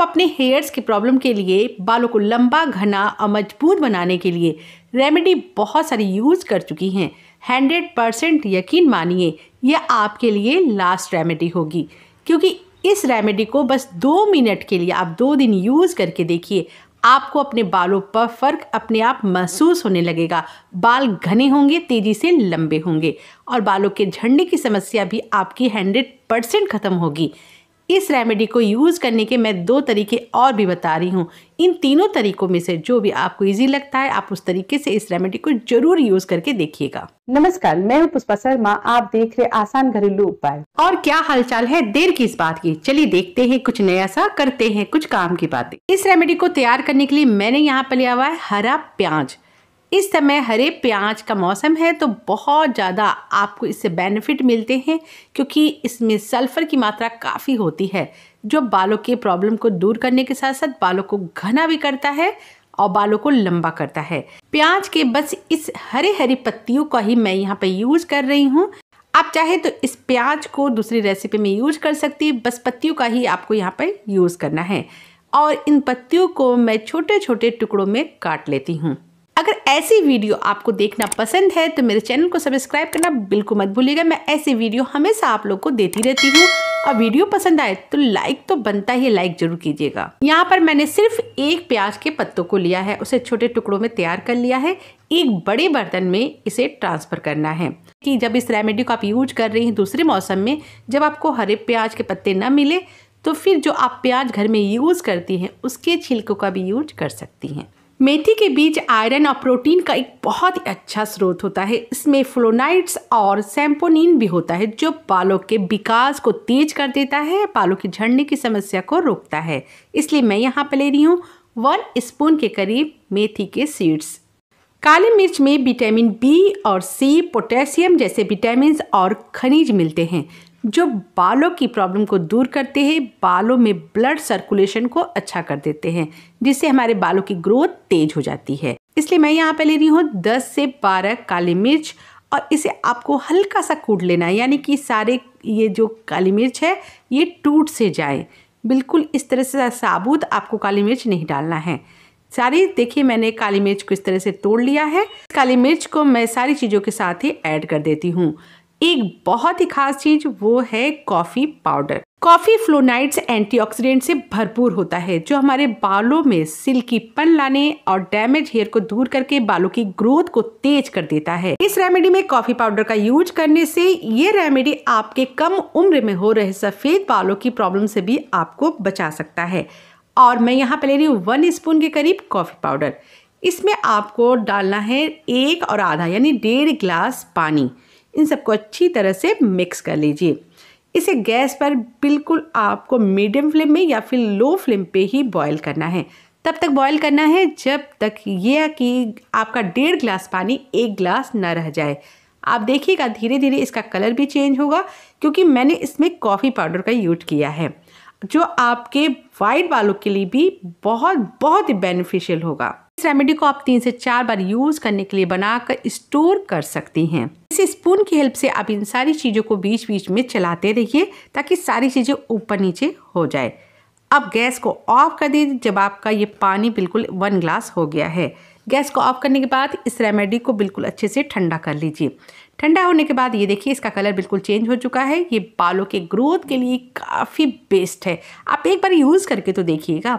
आप अपने हेयर्स की प्रॉब्लम के लिए बालों को लंबा घना और मजबूत बनाने के लिए रेमेडी बहुत सारी यूज़ कर चुकी हैं हंड्रेड परसेंट यकीन मानिए यह आपके लिए लास्ट रेमेडी होगी क्योंकि इस रेमेडी को बस दो मिनट के लिए आप दो दिन यूज़ करके देखिए आपको अपने बालों पर फर्क अपने आप महसूस होने लगेगा बाल घने होंगे तेज़ी से लंबे होंगे और बालों के झंडे की समस्या भी आपकी हंड्रेड परसेंट ख़त्म होगी इस रेमेडी को यूज़ करने के मैं दो तरीके और भी बता रही हूँ इन तीनों तरीकों में से जो भी आपको इजी लगता है आप उस तरीके से इस रेमेडी को जरूर यूज करके देखिएगा नमस्कार मैं हूँ पुष्पा शर्मा आप देख रहे आसान घरेलू उपाय और क्या हालचाल है देर की इस बात की चलिए देखते हैं कुछ नया सा करते हैं कुछ काम की बातें इस रेमेडी को तैयार करने के लिए मैंने यहाँ पर लिया हुआ है हरा प्याज इस समय हरे प्याज का मौसम है तो बहुत ज़्यादा आपको इससे बेनिफिट मिलते हैं क्योंकि इसमें सल्फ़र की मात्रा काफ़ी होती है जो बालों के प्रॉब्लम को दूर करने के साथ साथ बालों को घना भी करता है और बालों को लंबा करता है प्याज के बस इस हरे हरी पत्तियों का ही मैं यहाँ पर यूज़ कर रही हूँ आप चाहे तो इस प्याज को दूसरी रेसिपी में यूज कर सकती बस पत्तियों का ही आपको यहाँ पर यूज़ करना है और इन पत्तियों को मैं छोटे छोटे टुकड़ों में काट लेती हूँ अगर ऐसी वीडियो आपको देखना पसंद है तो मेरे चैनल को सब्सक्राइब करना बिल्कुल मत भूलिएगा मैं ऐसी वीडियो हमेशा आप लोग को देती रहती हूँ और वीडियो पसंद आए तो लाइक तो बनता ही लाइक जरूर कीजिएगा यहाँ पर मैंने सिर्फ एक प्याज के पत्तों को लिया है उसे छोटे टुकड़ों में तैयार कर लिया है एक बड़े बर्तन में इसे ट्रांसफर करना है कि जब इस रेमेडी को आप यूज कर रही हैं दूसरे मौसम में जब आपको हरे प्याज के पत्ते न मिले तो फिर जो आप प्याज घर में यूज़ करती हैं उसके छिलकों का भी यूज कर सकती हैं मेथी के बीज आयरन और प्रोटीन का एक बहुत ही अच्छा स्रोत होता है इसमें फ्लोनाइड्स और सैम्पोनिन भी होता है जो बालों के विकास को तेज कर देता है बालों की झड़ने की समस्या को रोकता है इसलिए मैं यहाँ पर ले रही हूँ वन स्पून के करीब मेथी के सीड्स काली मिर्च में विटामिन बी और सी पोटेशियम जैसे विटामिन और खनिज मिलते हैं जो बालों की प्रॉब्लम को दूर करते हैं बालों में ब्लड सर्कुलेशन को अच्छा कर देते हैं जिससे हमारे बालों की ग्रोथ तेज हो जाती है इसलिए मैं यहाँ पे ले रही हूँ 10 से 12 काली मिर्च और इसे आपको हल्का सा कूट लेना है यानी कि सारे ये जो काली मिर्च है ये टूट से जाए बिल्कुल इस तरह से साबुत आपको काली मिर्च नहीं डालना है सारी देखिए मैंने काली मिर्च को इस तरह से तोड़ लिया है काली मिर्च को मैं सारी चीज़ों के साथ ही ऐड कर देती हूँ एक बहुत ही खास चीज वो है coffee powder coffee flavonoids antioxidant से भरपूर होता है जो हमारे बालों में सिल्की पन लाने और डैमेज हेयर को दूर करके बालों की ग्रोथ को तेज कर देता है इस रेमेडी में कॉफी पाउडर का यूज करने से ये रेमेडी आपके कम उम्र में हो रहे सफेद बालों की प्रॉब्लम से भी आपको बचा सकता है और मैं यहाँ पे ले रही हूँ वन स्पून के करीब कॉफी पाउडर इसमें आपको डालना है एक और आधा यानी डेढ़ गिलास पानी इन सबको अच्छी तरह से मिक्स कर लीजिए इसे गैस पर बिल्कुल आपको मीडियम फ्लेम में या फिर लो फ्लेम पे ही बॉईल करना है तब तक बॉईल करना है जब तक यह कि आपका डेढ़ ग्लास पानी एक गिलास ना रह जाए आप देखिएगा धीरे धीरे इसका कलर भी चेंज होगा क्योंकि मैंने इसमें कॉफ़ी पाउडर का यूज किया है जो आपके वाइट बालों के लिए भी बहुत बहुत ही बेनिफिशियल होगा इस रेमेडी को आप तीन से चार बार यूज़ करने के लिए बनाकर स्टोर कर सकती हैं इस स्पून की हेल्प से आप इन सारी चीज़ों को बीच बीच में चलाते रहिए ताकि सारी चीज़ें ऊपर नीचे हो जाए अब गैस को ऑफ कर दीजिए जब आपका ये पानी बिल्कुल वन ग्लास हो गया है गैस को ऑफ करने के बाद इस रेमेडी को बिल्कुल अच्छे से ठंडा कर लीजिए ठंडा होने के बाद ये देखिए इसका कलर बिल्कुल चेंज हो चुका है ये बालों के ग्रोथ के लिए काफ़ी बेस्ट है आप एक बार यूज़ करके तो देखिएगा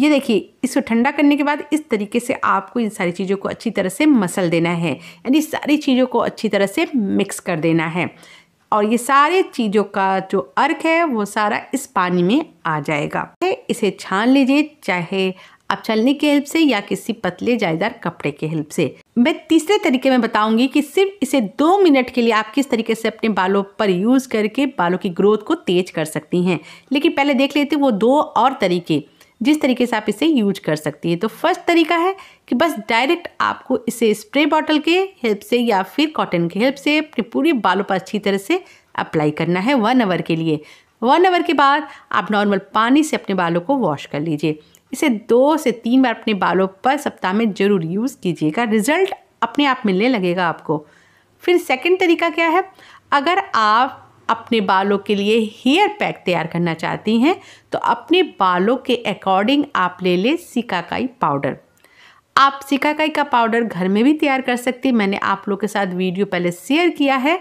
ये देखिए इसको ठंडा करने के बाद इस तरीके से आपको इन सारी चीज़ों को अच्छी तरह से मसल देना है यानी सारी चीज़ों को अच्छी तरह से मिक्स कर देना है और ये सारे चीज़ों का जो अर्क है वो सारा इस पानी में आ जाएगा इसे छान लीजिए चाहे आप चलने की हेल्प से या किसी पतले जायदार कपड़े के हेल्प से मैं तीसरे तरीके में बताऊंगी कि सिर्फ इसे दो मिनट के लिए आप किस तरीके से अपने बालों पर यूज़ करके बालों की ग्रोथ को तेज कर सकती हैं लेकिन पहले देख लेते वो दो और तरीके जिस तरीके से आप इसे यूज कर सकती है तो फर्स्ट तरीका है कि बस डायरेक्ट आपको इसे स्प्रे बॉटल के हेल्प से या फिर कॉटन के हेल्प से अपने पूरे बालों पर अच्छी तरह से अप्लाई करना है वन आवर के लिए वन आवर के बाद आप नॉर्मल पानी से अपने बालों को वॉश कर लीजिए इसे दो से तीन बार अपने बालों पर सप्ताह में ज़रूर यूज़ कीजिएगा रिजल्ट अपने आप मिलने लगेगा आपको फिर सेकेंड तरीका क्या है अगर आप अपने बालों के लिए हेयर पैक तैयार करना चाहती हैं तो अपने बालों के अकॉर्डिंग आप ले लें सिकाकाई पाउडर आप सिकाकाई का पाउडर घर में भी तैयार कर सकती मैंने आप लोग के साथ वीडियो पहले शेयर किया है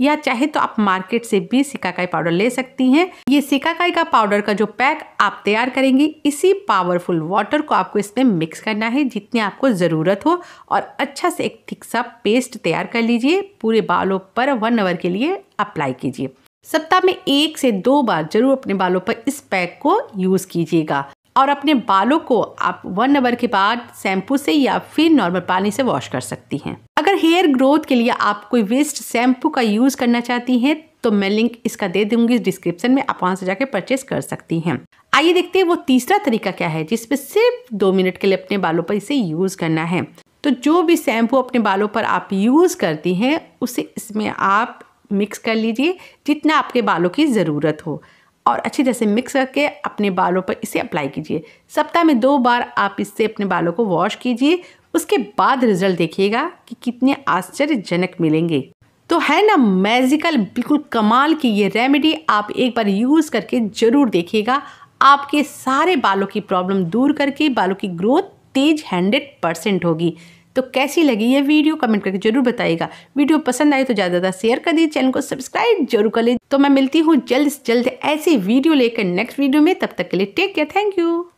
या चाहे तो आप मार्केट से भी सिकाकाई पाउडर ले सकती हैं ये सिकाकाई का पाउडर का जो पैक आप तैयार करेंगी इसी पावरफुल वाटर को आपको इसमें मिक्स करना है जितने आपको ज़रूरत हो और अच्छा से एक थिक सा पेस्ट तैयार कर लीजिए पूरे बालों पर वन आवर के लिए अप्लाई कीजिए सप्ताह में एक से दो बार जरूर अपने बालों पर इस पैक को यूज़ कीजिएगा और अपने बालों को आप वन अवर के बाद शैम्पू से या फिर नॉर्मल पानी से वॉश कर सकती हैं अगर हेयर ग्रोथ के लिए आप कोई वेस्ट शैम्पू का यूज़ करना चाहती हैं तो मैं लिंक इसका दे दूंगी डिस्क्रिप्शन में आप वहां से जाके परचेस कर सकती हैं आइए देखते हैं वो तीसरा तरीका क्या है जिसमें सिर्फ दो मिनट के लिए अपने बालों पर इसे यूज़ करना है तो जो भी शैम्पू अपने बालों पर आप यूज़ करती हैं उसे इसमें आप मिक्स कर लीजिए जितना आपके बालों की ज़रूरत हो और अच्छी तरह से मिक्स करके अपने बालों पर इसे अप्लाई कीजिए सप्ताह में दो बार आप इससे अपने बालों को वॉश कीजिए उसके बाद रिजल्ट देखिएगा कि कितने आश्चर्यजनक मिलेंगे तो है ना मैजिकल बिल्कुल कमाल की ये रेमेडी आप एक बार यूज़ करके ज़रूर देखिएगा आपके सारे बालों की प्रॉब्लम दूर करके बालों की ग्रोथ तेज हंड्रेड परसेंट होगी तो कैसी लगी ये वीडियो कमेंट करके जरूर बताइएगा वीडियो पसंद आए तो ज़्यादा ज़्यादा शेयर कर दीजिए चैनल को सब्सक्राइब जरूर कर लीजिए तो मैं मिलती हूँ जल्द से जल्द ऐसी वीडियो लेकर नेक्स्ट वीडियो में तब तक के लिए टेक केयर थैंक यू